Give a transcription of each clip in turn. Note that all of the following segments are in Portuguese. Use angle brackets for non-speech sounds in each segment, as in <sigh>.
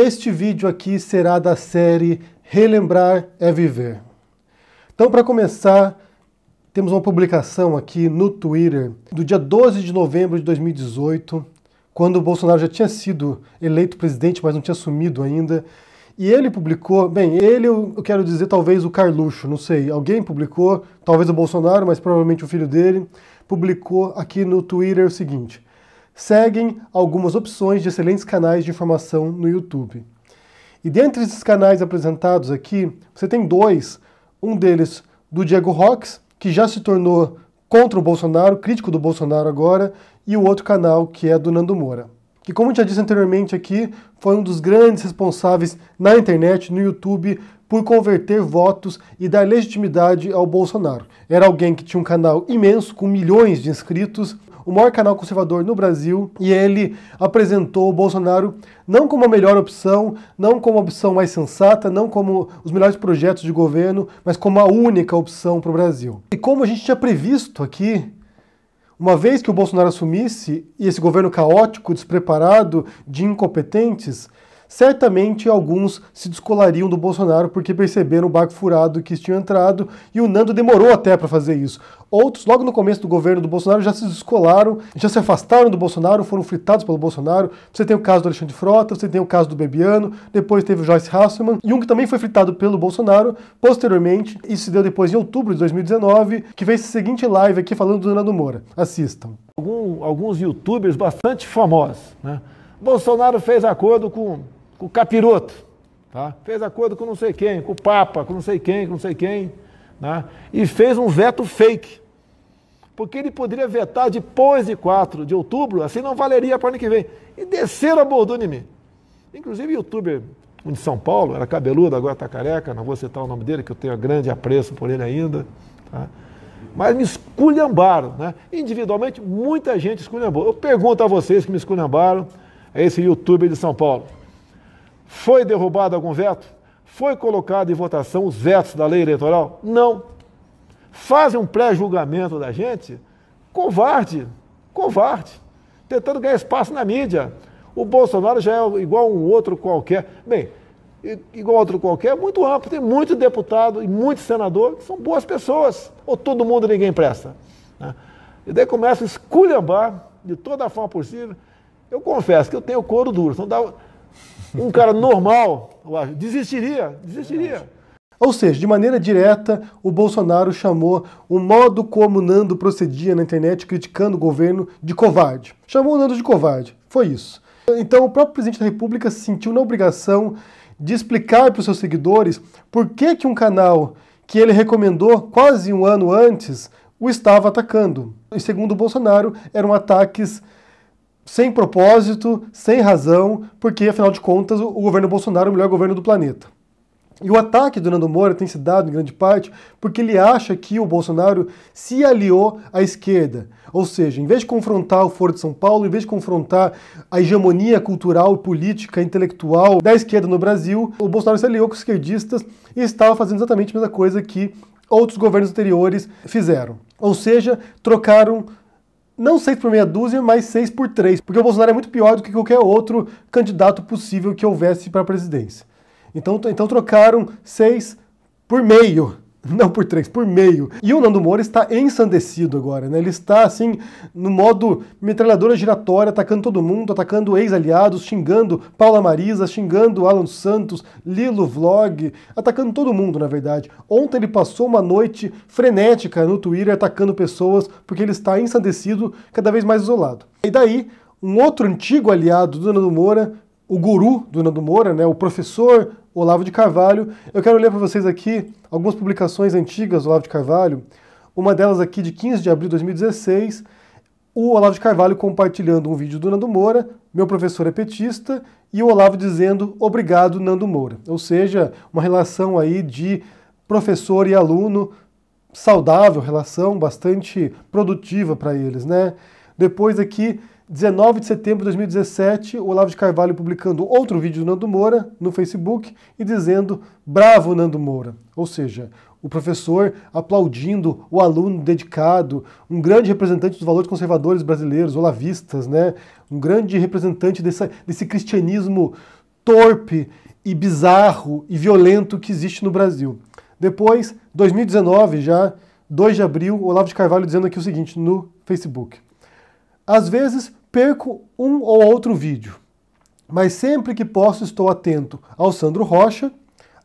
Este vídeo aqui será da série Relembrar é Viver. Então, para começar, temos uma publicação aqui no Twitter do dia 12 de novembro de 2018, quando o Bolsonaro já tinha sido eleito presidente, mas não tinha assumido ainda. E ele publicou, bem, ele eu quero dizer talvez o Carluxo, não sei, alguém publicou, talvez o Bolsonaro, mas provavelmente o filho dele, publicou aqui no Twitter o seguinte: seguem algumas opções de excelentes canais de informação no YouTube. E dentre esses canais apresentados aqui, você tem dois. Um deles do Diego Rox, que já se tornou contra o Bolsonaro, crítico do Bolsonaro agora, e o outro canal que é do Nando Moura. Que, como eu já disse anteriormente aqui, foi um dos grandes responsáveis na internet, no YouTube, por converter votos e dar legitimidade ao Bolsonaro. Era alguém que tinha um canal imenso, com milhões de inscritos, o maior canal conservador no Brasil, e ele apresentou o Bolsonaro não como a melhor opção, não como a opção mais sensata, não como os melhores projetos de governo, mas como a única opção para o Brasil. E como a gente tinha previsto aqui, uma vez que o Bolsonaro assumisse e esse governo caótico, despreparado, de incompetentes, certamente alguns se descolariam do Bolsonaro porque perceberam o barco furado que tinha entrado e o Nando demorou até para fazer isso. Outros, logo no começo do governo do Bolsonaro, já se descolaram, já se afastaram do Bolsonaro, foram fritados pelo Bolsonaro. Você tem o caso do Alexandre Frota, você tem o caso do Bebiano, depois teve o Joyce Hasselman, e um que também foi fritado pelo Bolsonaro posteriormente. Isso se deu depois em outubro de 2019, que fez a seguinte live aqui falando do Nando Moura. Assistam. Algum, alguns youtubers bastante famosos, né? Bolsonaro fez acordo com com o capiroto, tá? fez acordo com não sei quem, com o Papa, com não sei quem, com não sei quem, né? e fez um veto fake. Porque ele poderia vetar depois de 4 de outubro, assim não valeria para o ano que vem. E desceram a bordona em mim. Inclusive, youtuber um de São Paulo, era cabeludo, agora está careca, não vou citar o nome dele, que eu tenho grande apreço por ele ainda. Tá? Mas me esculhambaram, né? Individualmente, muita gente esculhambou. Eu pergunto a vocês que me esculhambaram, é esse youtuber de São Paulo. Foi derrubado algum veto? Foi colocado em votação os vetos da lei eleitoral? Não. Fazem um pré-julgamento da gente? Covarde, covarde. Tentando ganhar espaço na mídia. O Bolsonaro já é igual a um outro qualquer. Bem, igual a outro qualquer, muito amplo. Tem muito deputado e muito senador que são boas pessoas. Ou todo mundo ninguém presta. Né? E daí começa a esculhambar de toda a forma possível. Eu confesso que eu tenho couro duro. Então dá, um cara normal desistiria, desistiria. Ou seja, de maneira direta, o Bolsonaro chamou o modo como Nando procedia na internet criticando o governo de covarde. Chamou o Nando de covarde. Foi isso. Então, o próprio presidente da República se sentiu na obrigação de explicar para os seus seguidores por que, que um canal que ele recomendou quase um ano antes o estava atacando. E segundo o Bolsonaro, eram ataques sem propósito, sem razão, porque afinal de contas o governo Bolsonaro é o melhor governo do planeta. E o ataque do Nando Moura tem se dado em grande parte porque ele acha que o Bolsonaro se aliou à esquerda. Ou seja, em vez de confrontar o Foro de São Paulo, em vez de confrontar a hegemonia cultural, política, intelectual da esquerda no Brasil, o Bolsonaro se aliou com os esquerdistas e estava fazendo exatamente a mesma coisa que outros governos anteriores fizeram. Ou seja, trocaram não 6 por meia dúzia, mas 6 por 3, porque o Bolsonaro é muito pior do que qualquer outro candidato possível que houvesse para a presidência. Então, então trocaram 6 por meio. <laughs> Não por três, por meio. E o Nando Moura está ensandecido agora, né? Ele está, assim, no modo metralhadora giratória, atacando todo mundo, atacando ex-aliados, xingando Paula Marisa, xingando Alan Santos, Lilo Vlog, atacando todo mundo, na verdade. Ontem ele passou uma noite frenética no Twitter atacando pessoas porque ele está ensandecido, cada vez mais isolado. E daí, um outro antigo aliado do Nando Moura, o guru do Nando Moura, né? O professor Olavo de Carvalho. Eu quero ler para vocês aqui algumas publicações antigas do Olavo de Carvalho. Uma delas aqui de 15 de abril de 2016, o Olavo de Carvalho compartilhando um vídeo do Nando Moura, meu professor é petista, e o Olavo dizendo obrigado Nando Moura. Ou seja, uma relação aí de professor e aluno saudável, relação bastante produtiva para eles, né? Depois aqui 19 de setembro de 2017, o Olavo de Carvalho publicando outro vídeo do Nando Moura no Facebook e dizendo bravo Nando Moura. Ou seja, o professor aplaudindo o aluno dedicado, um grande representante dos valores conservadores brasileiros, olavistas, né? Um grande representante desse cristianismo torpe e bizarro e violento que existe no Brasil. Depois, 2019 já, 2 de abril, Olavo de Carvalho dizendo aqui o seguinte no Facebook. Às vezes, perco um ou outro vídeo, mas sempre que posso estou atento ao Sandro Rocha,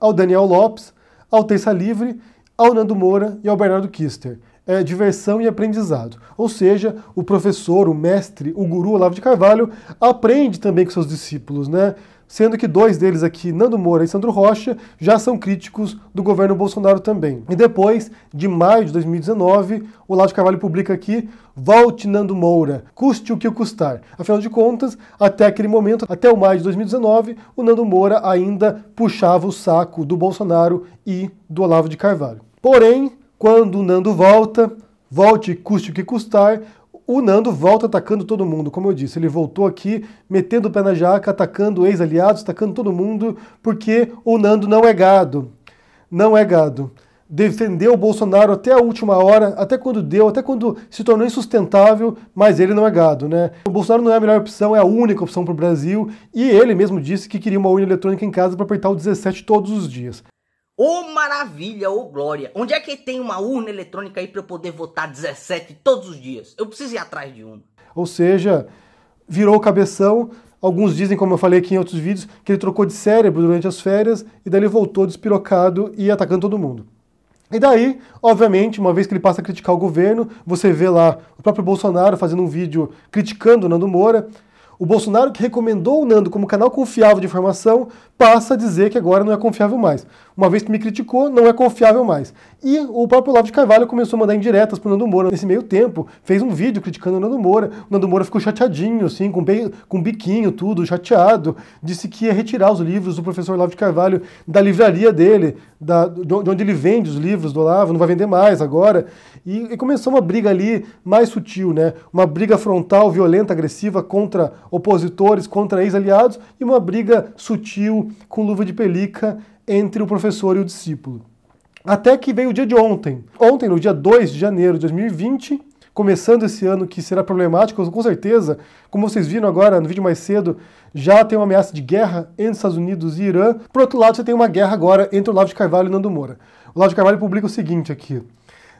ao Daniel Lopes, ao Terça Livre, ao Nando Moura e ao Bernardo Kister. É, diversão e aprendizado. Ou seja, o professor, o mestre, o guru Olavo de Carvalho aprende também com seus discípulos, né? sendo que dois deles aqui, Nando Moura e Sandro Rocha, já são críticos do governo Bolsonaro também. E depois, de maio de 2019, o Lázaro Carvalho publica aqui Volte Nando Moura, custe o que custar. Afinal de contas, até aquele momento, até o maio de 2019, o Nando Moura ainda puxava o saco do Bolsonaro e do Olavo de Carvalho. Porém, quando o Nando volta, volte custe o que custar, o Nando volta atacando todo mundo, como eu disse. Ele voltou aqui metendo o pé na jaca, atacando ex-aliados, atacando todo mundo, porque o Nando não é gado. Não é gado. Defendeu o Bolsonaro até a última hora, até quando deu, até quando se tornou insustentável, mas ele não é gado, né? O Bolsonaro não é a melhor opção, é a única opção para o Brasil, e ele mesmo disse que queria uma urna eletrônica em casa para apertar o 17 todos os dias. Ô oh, maravilha, ô oh, glória. Onde é que tem uma urna eletrônica aí para eu poder votar 17 todos os dias? Eu preciso ir atrás de uma. Ou seja, virou cabeção. Alguns dizem, como eu falei aqui em outros vídeos, que ele trocou de cérebro durante as férias e daí ele voltou despirocado e atacando todo mundo. E daí, obviamente, uma vez que ele passa a criticar o governo, você vê lá o próprio Bolsonaro fazendo um vídeo criticando o Nando Moura. O Bolsonaro que recomendou o Nando como canal confiável de informação passa a dizer que agora não é confiável mais. Uma vez que me criticou, não é confiável mais. E o próprio Olavo de Carvalho começou a mandar indiretas pro Nando Moura nesse meio tempo, fez um vídeo criticando o Nando Moura. O Nando Moura ficou chateadinho, assim, com, bem, com biquinho, tudo, chateado. Disse que ia retirar os livros do professor Olavo de Carvalho da livraria dele, da... de onde ele vende os livros do Olavo, não vai vender mais agora. E, e começou uma briga ali mais sutil, né? Uma briga frontal, violenta, agressiva contra opositores, contra ex-aliados e uma briga sutil com luva de pelica entre o professor e o discípulo. Até que veio o dia de ontem. Ontem, no dia 2 de janeiro de 2020, começando esse ano que será problemático, com certeza, como vocês viram agora no vídeo mais cedo, já tem uma ameaça de guerra entre Estados Unidos e Irã. Por outro lado, você tem uma guerra agora entre o Olavo de Carvalho e Nando Moura. O Olavo de Carvalho publica o seguinte aqui: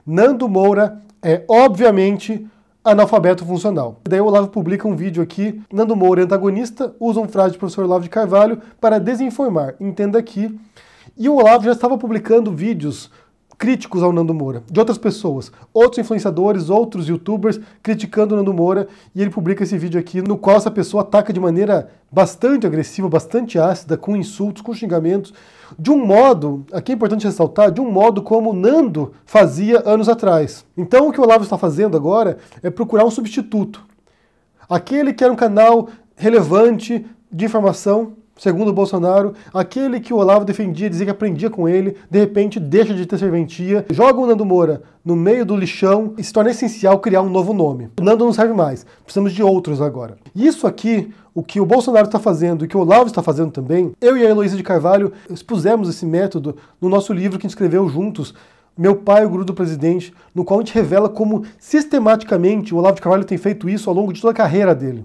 Nando Moura é obviamente analfabeto funcional. Daí o Olavo publica um vídeo aqui, Nando Moura é antagonista, usa um frase do professor Olavo de Carvalho para desinformar, entenda aqui. E o Olavo já estava publicando vídeos críticos ao Nando Moura, de outras pessoas, outros influenciadores, outros youtubers criticando o Nando Moura, e ele publica esse vídeo aqui no qual essa pessoa ataca de maneira bastante agressiva, bastante ácida, com insultos, com xingamentos, de um modo, aqui é importante ressaltar, de um modo como o Nando fazia anos atrás. Então o que o Olavo está fazendo agora é procurar um substituto. Aquele que era um canal relevante de informação Segundo Bolsonaro, aquele que o Olavo defendia, dizia que aprendia com ele, de repente deixa de ter serventia, joga o Nando Moura no meio do lixão e se torna essencial criar um novo nome. O Nando não serve mais, precisamos de outros agora. isso aqui, o que o Bolsonaro está fazendo e o que o Olavo está fazendo também, eu e a Heloísa de Carvalho expusemos esse método no nosso livro que a gente escreveu juntos, meu Pai, o Guru do Presidente, no qual a gente revela como sistematicamente o Olavo de Carvalho tem feito isso ao longo de toda a carreira dele.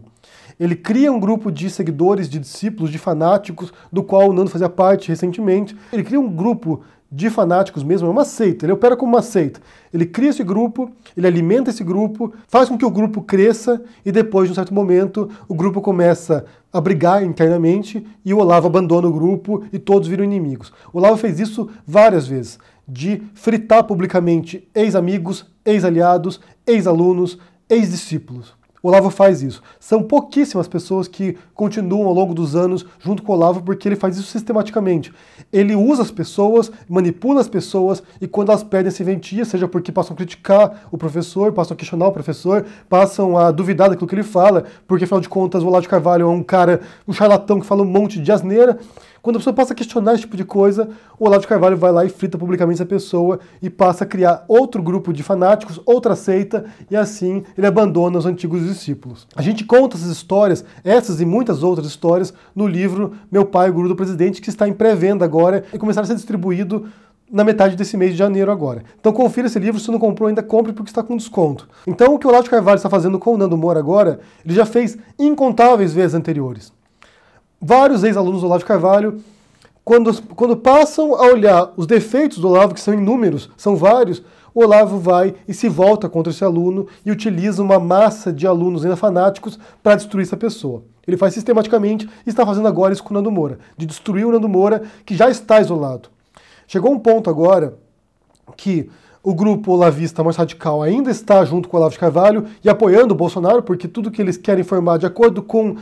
Ele cria um grupo de seguidores, de discípulos, de fanáticos, do qual o Nando fazia parte recentemente. Ele cria um grupo de fanáticos mesmo, é uma seita, ele opera como uma seita. Ele cria esse grupo, ele alimenta esse grupo, faz com que o grupo cresça e depois, de um certo momento, o grupo começa a brigar internamente e o Olavo abandona o grupo e todos viram inimigos. O Olavo fez isso várias vezes, de fritar publicamente ex-amigos, ex-aliados, ex-alunos, ex-discípulos o Olavo faz isso. São pouquíssimas pessoas que continuam ao longo dos anos junto com o Olavo porque ele faz isso sistematicamente. Ele usa as pessoas, manipula as pessoas e quando elas perdem essa ventia, seja porque passam a criticar o professor, passam a questionar o professor, passam a duvidar daquilo que ele fala, porque afinal de contas o Olavo de Carvalho é um cara, um charlatão que fala um monte de asneira. Quando a pessoa passa a questionar esse tipo de coisa, o Olavo de Carvalho vai lá e frita publicamente essa pessoa e passa a criar outro grupo de fanáticos, outra seita, e assim ele abandona os antigos discípulos. A gente conta essas histórias, essas e muitas outras histórias, no livro Meu Pai, o Guru do Presidente, que está em pré-venda agora e começará a ser distribuído na metade desse mês de janeiro agora. Então confira esse livro, se não comprou ainda, compre porque está com desconto. Então o que o Olavo de Carvalho está fazendo com o Nando Moura agora, ele já fez incontáveis vezes anteriores vários ex-alunos do Olavo Carvalho, quando, quando passam a olhar os defeitos do Olavo, que são inúmeros, são vários, o Olavo vai e se volta contra esse aluno e utiliza uma massa de alunos ainda fanáticos para destruir essa pessoa. Ele faz sistematicamente e está fazendo agora isso com o Nando Moura, de destruir o Nando Moura, que já está isolado. Chegou um ponto agora que o grupo olavista mais radical ainda está junto com o Olavo de Carvalho e apoiando o Bolsonaro, porque tudo que eles querem formar, de acordo com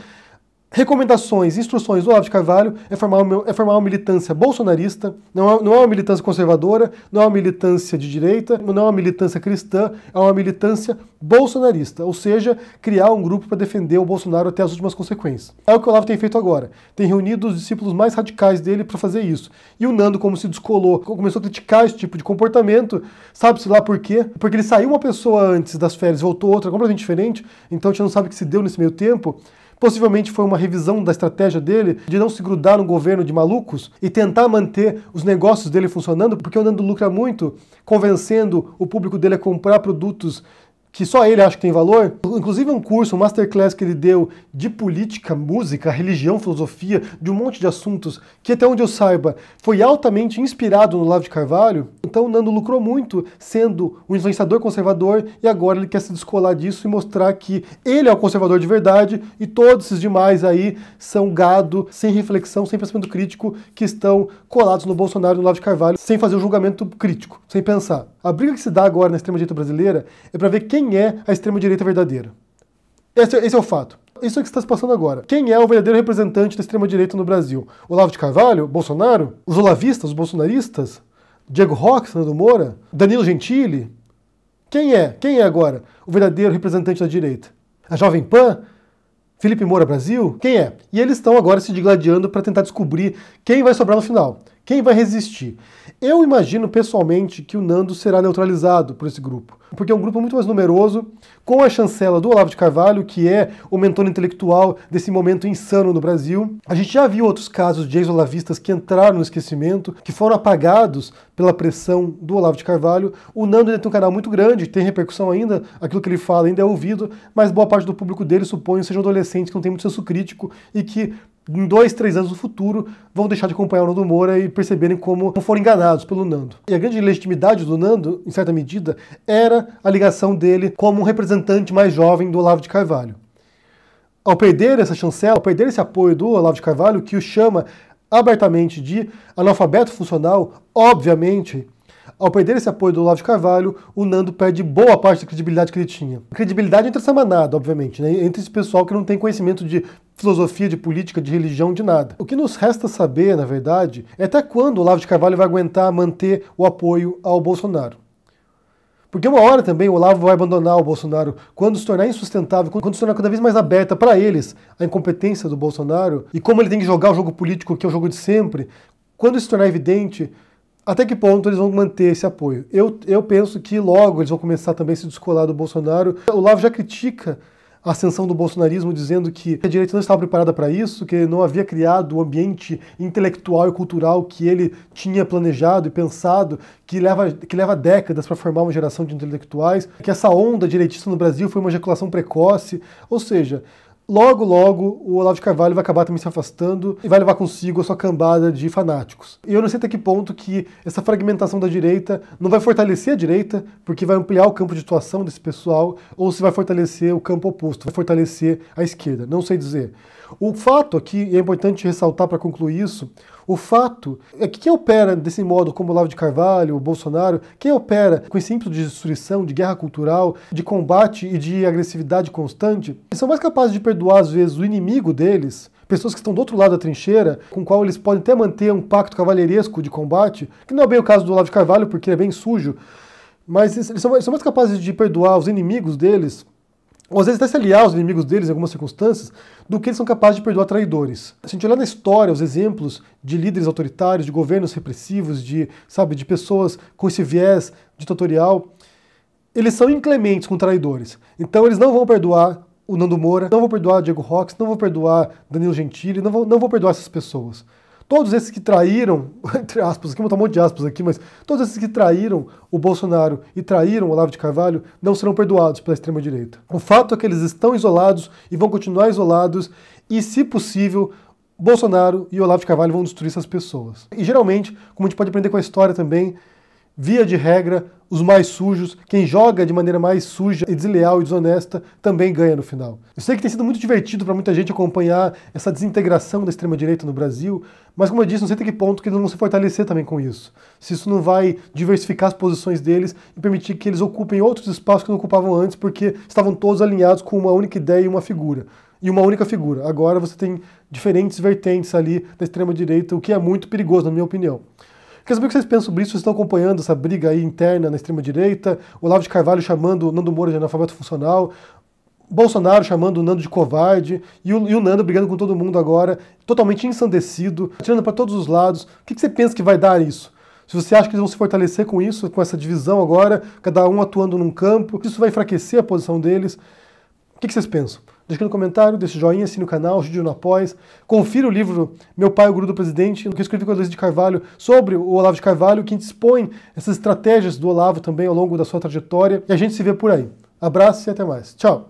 recomendações, instruções do Olavo de Carvalho é formar, uma, é formar uma militância bolsonarista, não é, não é uma militância conservadora, não é uma militância de direita, não é uma militância cristã, é uma militância bolsonarista, ou seja, criar um grupo para defender o Bolsonaro até as últimas consequências. É o que o Olavo tem feito agora, tem reunido os discípulos mais radicais dele para fazer isso. E o Nando, como se descolou, começou a criticar esse tipo de comportamento, sabe-se lá por quê? Porque ele saiu uma pessoa antes das férias, voltou outra completamente diferente, então a gente não sabe o que se deu nesse meio tempo. Possivelmente foi uma revisão da estratégia dele de não se grudar no governo de malucos e tentar manter os negócios dele funcionando, porque o Nando lucra muito convencendo o público dele a comprar produtos que só ele acha que tem valor. Inclusive um curso, um masterclass que ele deu de política, música, religião, filosofia, de um monte de assuntos, que até onde eu saiba, foi altamente inspirado no Olavo de Carvalho. Então o Nando lucrou muito sendo um influenciador conservador e agora ele quer se descolar disso e mostrar que ele é o conservador de verdade e todos esses demais aí são gado, sem reflexão, sem pensamento crítico, que estão colados no Bolsonaro e no Olavo de Carvalho, sem fazer o julgamento crítico, sem pensar. A briga que se dá agora na extrema-direita brasileira é para ver quem é a extrema-direita verdadeira. Esse, é, esse, é o fato. Isso é que está se passando agora. Quem é o verdadeiro representante da extrema-direita no Brasil? Olavo de Carvalho? Bolsonaro? Os olavistas? Os bolsonaristas? Diego Roque? Sandro Moura? Danilo Gentili? Quem é? Quem é agora o verdadeiro representante da direita? A Jovem Pan? Felipe Moura Brasil? Quem é? E eles estão agora se digladiando para tentar descobrir quem vai sobrar no final. Quem vai resistir? Eu imagino pessoalmente que o Nando será neutralizado por esse grupo, porque é um grupo muito mais numeroso, com a chancela do Olavo de Carvalho, que é o mentor intelectual desse momento insano no Brasil. A gente já viu outros casos de ex-olavistas que entraram no esquecimento, que foram apagados pela pressão do Olavo de Carvalho. O Nando ainda tem um canal muito grande, tem repercussão ainda, aquilo que ele fala ainda é ouvido, mas boa parte do público dele, suponho, sejam adolescentes que não têm muito senso crítico e que em dois, três anos no futuro, vão deixar de acompanhar o Nando Moura e perceberem como foram enganados pelo Nando. E a grande legitimidade do Nando, em certa medida, era a ligação dele como um representante mais jovem do Olavo de Carvalho. Ao perder essa chancela, ao perder esse apoio do Olavo de Carvalho, que o chama abertamente de analfabeto funcional, obviamente ao perder esse apoio do Olavo de Carvalho, o Nando perde boa parte da credibilidade que ele tinha. Credibilidade entre essa manada, obviamente, né? entre esse pessoal que não tem conhecimento de filosofia, de política, de religião, de nada. O que nos resta saber, na verdade, é até quando o Olavo de Carvalho vai aguentar manter o apoio ao Bolsonaro. Porque uma hora também o Olavo vai abandonar o Bolsonaro quando se tornar insustentável, quando se tornar cada vez mais aberta para eles a incompetência do Bolsonaro e como ele tem que jogar o jogo político, que é o jogo de sempre, quando se tornar evidente até que ponto eles vão manter esse apoio? Eu, eu penso que logo eles vão começar também a se descolar do Bolsonaro. O Lavo já critica a ascensão do bolsonarismo, dizendo que a direita não estava preparada para isso, que não havia criado o ambiente intelectual e cultural que ele tinha planejado e pensado, que leva, que leva décadas para formar uma geração de intelectuais, que essa onda direitista no Brasil foi uma ejaculação precoce. Ou seja, Logo, logo, o Olavo de Carvalho vai acabar também se afastando e vai levar consigo a sua cambada de fanáticos. E eu não sei até que ponto que essa fragmentação da direita não vai fortalecer a direita, porque vai ampliar o campo de atuação desse pessoal, ou se vai fortalecer o campo oposto, vai fortalecer a esquerda, não sei dizer. O fato aqui, e é importante ressaltar para concluir isso, o fato é que quem opera desse modo, como o Olavo de Carvalho, o Bolsonaro, quem opera com esse ímpeto de destruição, de guerra cultural, de combate e de agressividade constante, são mais capazes de perder perdoar, às vezes, o inimigo deles, pessoas que estão do outro lado da trincheira, com o qual eles podem até manter um pacto cavalheiresco de combate, que não é bem o caso do Olavo de Carvalho, porque é bem sujo, mas eles são, eles são mais capazes de perdoar os inimigos deles, ou às vezes até se aliar aos inimigos deles em algumas circunstâncias, do que eles são capazes de perdoar traidores. Se a gente olhar na história os exemplos de líderes autoritários, de governos repressivos, de, sabe, de pessoas com esse viés ditatorial, eles são inclementes com traidores. Então eles não vão perdoar o Nando Moura, não vou perdoar o Diego Rox, não vou perdoar Danilo Gentili, não vou, não vou perdoar essas pessoas. Todos esses que traíram, <laughs> entre aspas, aqui botar um monte de aspas aqui, mas todos esses que traíram o Bolsonaro e traíram o Olavo de Carvalho não serão perdoados pela extrema-direita. O fato é que eles estão isolados e vão continuar isolados e, se possível, Bolsonaro e Olavo de Carvalho vão destruir essas pessoas. E geralmente, como a gente pode aprender com a história também, Via de regra, os mais sujos, quem joga de maneira mais suja e desleal e desonesta, também ganha no final. Eu sei que tem sido muito divertido para muita gente acompanhar essa desintegração da extrema-direita no Brasil, mas como eu disse, não sei até que ponto que eles vão se fortalecer também com isso. Se isso não vai diversificar as posições deles e permitir que eles ocupem outros espaços que não ocupavam antes, porque estavam todos alinhados com uma única ideia e uma figura e uma única figura. Agora você tem diferentes vertentes ali da extrema-direita, o que é muito perigoso, na minha opinião. Quero saber o que vocês pensam sobre isso? Vocês estão acompanhando essa briga aí interna na extrema-direita? O Olavo de Carvalho chamando Nando Moura de analfabeto funcional? Bolsonaro chamando o Nando de covarde e o, e o, Nando brigando com todo mundo agora, totalmente ensandecido, tirando para todos os lados. O que, que, você pensa que vai dar isso? Se você acha que eles vão se fortalecer com isso, com essa divisão agora, cada um atuando num campo, isso vai enfraquecer a posição deles. O que, que vocês pensam? Deixa aqui no comentário, o joinha, assine o canal, ajude no Após. Confira o livro Meu Pai, o Guru do Presidente, que eu escrevi com a Luiz de Carvalho, sobre o Olavo de Carvalho, que expõe essas estratégias do Olavo também ao longo da sua trajetória. E a gente se vê por aí. Abraço e até mais. Tchau!